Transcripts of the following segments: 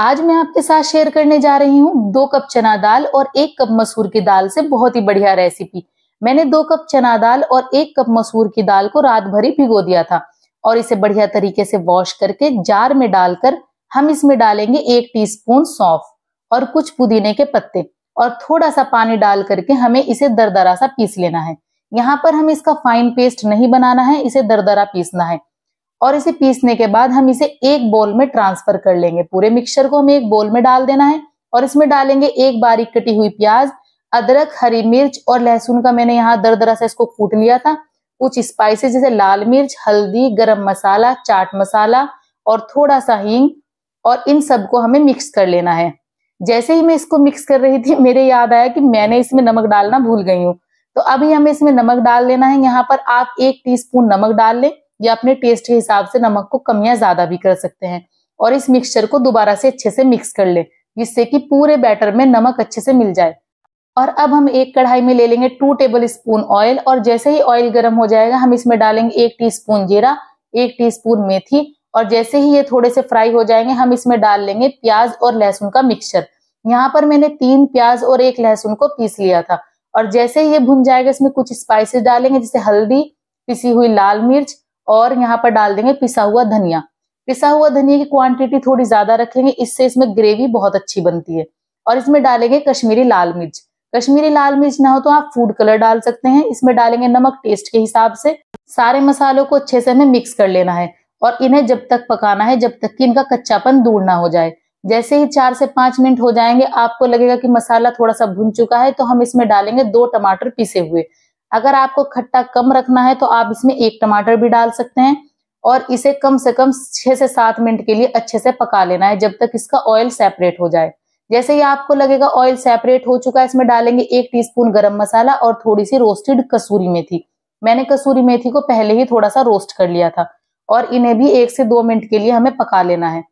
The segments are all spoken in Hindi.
आज मैं आपके साथ शेयर करने जा रही हूँ दो कप चना दाल और एक कप मसूर की दाल से बहुत ही बढ़िया रेसिपी मैंने दो कप चना दाल और एक कप मसूर की दाल को रात भरी भिगो दिया था और इसे बढ़िया तरीके से वॉश करके जार में डालकर हम इसमें डालेंगे एक टीस्पून सौंफ और कुछ पुदीने के पत्ते और थोड़ा सा पानी डाल करके हमें इसे दरदरा सा पीस लेना है यहाँ पर हमें इसका फाइन पेस्ट नहीं बनाना है इसे दरदरा पीसना है और इसे पीसने के बाद हम इसे एक बोल में ट्रांसफर कर लेंगे पूरे मिक्सचर को हमें एक बोल में डाल देना है और इसमें डालेंगे एक बारीक कटी हुई प्याज अदरक हरी मिर्च और लहसुन का मैंने यहाँ दर दरा से इसको कूट लिया था कुछ स्पाइसेस जैसे लाल मिर्च हल्दी गरम मसाला चाट मसाला और थोड़ा सा हींग और इन सबको हमें मिक्स कर लेना है जैसे ही मैं इसको मिक्स कर रही थी मेरे याद आया कि मैंने इसमें नमक डालना भूल गई हूँ तो अभी हमें इसमें नमक डाल लेना है यहाँ पर आप एक टीस्पून नमक डाल लें या अपने टेस्ट के हिसाब से नमक को कम या ज्यादा भी कर सकते हैं और इस मिक्सचर को दोबारा से अच्छे से मिक्स कर ले जिससे कि पूरे बैटर में नमक अच्छे से मिल जाए और अब हम एक कढ़ाई में ले लेंगे टू टेबल स्पून ऑयल और जैसे ही ऑयल गर्म हो जाएगा हम इसमें डालेंगे एक टीस्पून जीरा एक टीस्पून मेथी और जैसे ही ये थोड़े से फ्राई हो जाएंगे हम इसमें डाल लेंगे प्याज और लहसुन का मिक्सचर यहाँ पर मैंने तीन प्याज और एक लहसुन को पीस लिया था और जैसे ही ये भुन जाएगा इसमें कुछ स्पाइसेस डालेंगे जैसे हल्दी पिसी हुई लाल मिर्च और यहाँ पर डाल देंगे पिसा हुआ धनिया पिसा हुआ धनिया की क्वांटिटी थोड़ी ज्यादा रखेंगे इससे इसमें ग्रेवी बहुत अच्छी बनती है और इसमें डालेंगे कश्मीरी लाल मिर्च कश्मीरी लाल मिर्च ना हो तो आप फूड कलर डाल सकते हैं इसमें डालेंगे नमक टेस्ट के हिसाब से सारे मसालों को अच्छे से हमें मिक्स कर लेना है और इन्हें जब तक पकाना है जब तक कि इनका कच्चापन दूर ना हो जाए जैसे ही चार से पांच मिनट हो जाएंगे आपको लगेगा कि मसाला थोड़ा सा भुन चुका है तो हम इसमें डालेंगे दो टमाटर पिसे हुए अगर आपको खट्टा कम रखना है तो आप इसमें एक टमाटर भी डाल सकते हैं और इसे कम से कम छह से सात मिनट के लिए अच्छे से पका लेना है जब तक इसका ऑयल सेपरेट हो जाए जैसे ही आपको लगेगा ऑयल सेपरेट हो चुका है इसमें डालेंगे एक टीस्पून गरम मसाला और थोड़ी सी रोस्टेड कसूरी मेथी मैंने कसूरी मेथी को पहले ही थोड़ा सा रोस्ट कर लिया था और इन्हें भी एक से दो मिनट के लिए हमें पका लेना है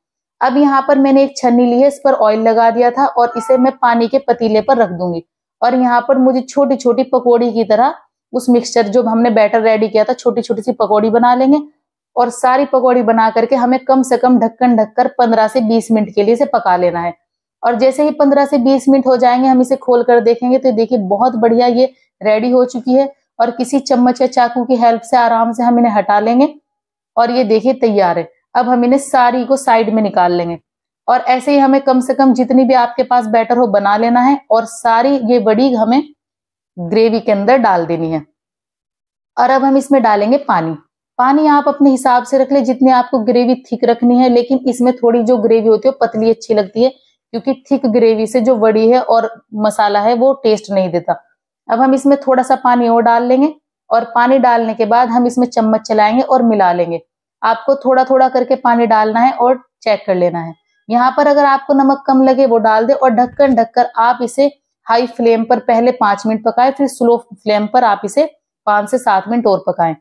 अब यहाँ पर मैंने एक छन्नी ली है इस पर ऑयल लगा दिया था और इसे मैं पानी के पतीले पर रख दूंगी और यहाँ पर मुझे छोटी छोटी पकौड़ी की तरह उस मिक्सचर जो हमने बैटर रेडी किया था छोटी छोटी सी पकौड़ी बना लेंगे और सारी पकौड़ी बना करके हमें कम से कम ढक्कन ढककर पंद्रह से बीस मिनट के लिए इसे पका लेना है और जैसे ही पंद्रह से बीस मिनट हो जाएंगे हम इसे खोल कर देखेंगे तो देखिए बहुत बढ़िया ये रेडी हो चुकी है और किसी चम्मच या चाकू की हेल्प से आराम से हम इन्हें हटा लेंगे और ये देखिए तैयार है अब हम इन्हें सारी को साइड में निकाल लेंगे और ऐसे ही हमें कम से कम जितनी भी आपके पास बैटर हो बना लेना है और सारी ये बड़ी हमें ग्रेवी के अंदर डाल देनी है और अब हम इसमें डालेंगे पानी पानी आप अपने हिसाब से रख ले जितनी आपको ग्रेवी थिक रखनी है लेकिन इसमें थोड़ी जो ग्रेवी होती है पतली अच्छी लगती है क्योंकि थिक ग्रेवी से जो बड़ी है और मसाला है वो टेस्ट नहीं देता अब हम इसमें थोड़ा सा पानी और डाल लेंगे और पानी डालने के बाद हम इसमें चम्मच चलाएंगे और मिला लेंगे आपको थोड़ा थोड़ा करके पानी डालना है और चेक कर लेना है यहाँ पर अगर आपको नमक कम लगे वो डाल दे और ढक्कन ढककर आप इसे हाई फ्लेम पर पहले पांच मिनट पकाएं फिर स्लो फ्लेम पर आप इसे पांच से सात मिनट और पकाएं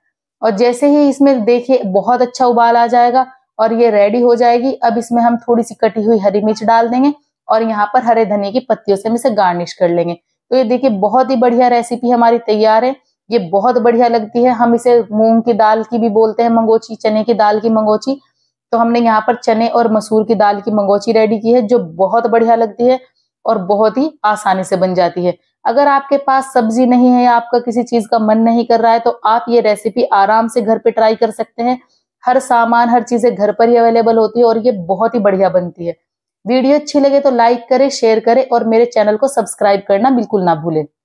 और जैसे ही इसमें देखिए बहुत अच्छा उबाल आ जाएगा और ये रेडी हो जाएगी अब इसमें हम थोड़ी सी कटी हुई हरी मिर्च डाल देंगे और यहाँ पर हरे धनिया की पत्तियों से हम इसे गार्निश कर लेंगे तो ये देखिए बहुत ही बढ़िया रेसिपी हमारी तैयार है ये बहुत बढ़िया लगती है हम इसे मूंग की दाल की भी बोलते हैं मंगोची चने की दाल की मंगोची तो हमने यहाँ पर चने और मसूर की दाल की मंगोची रेडी की है जो बहुत बढ़िया लगती है और बहुत ही आसानी से बन जाती है अगर आपके पास सब्जी नहीं है या आपका किसी चीज का मन नहीं कर रहा है तो आप ये रेसिपी आराम से घर पे ट्राई कर सकते हैं हर सामान हर चीजें घर पर ही अवेलेबल होती है और ये बहुत ही बढ़िया बनती है वीडियो अच्छी लगे तो लाइक करें शेयर करें और मेरे चैनल को सब्सक्राइब करना बिल्कुल ना भूलें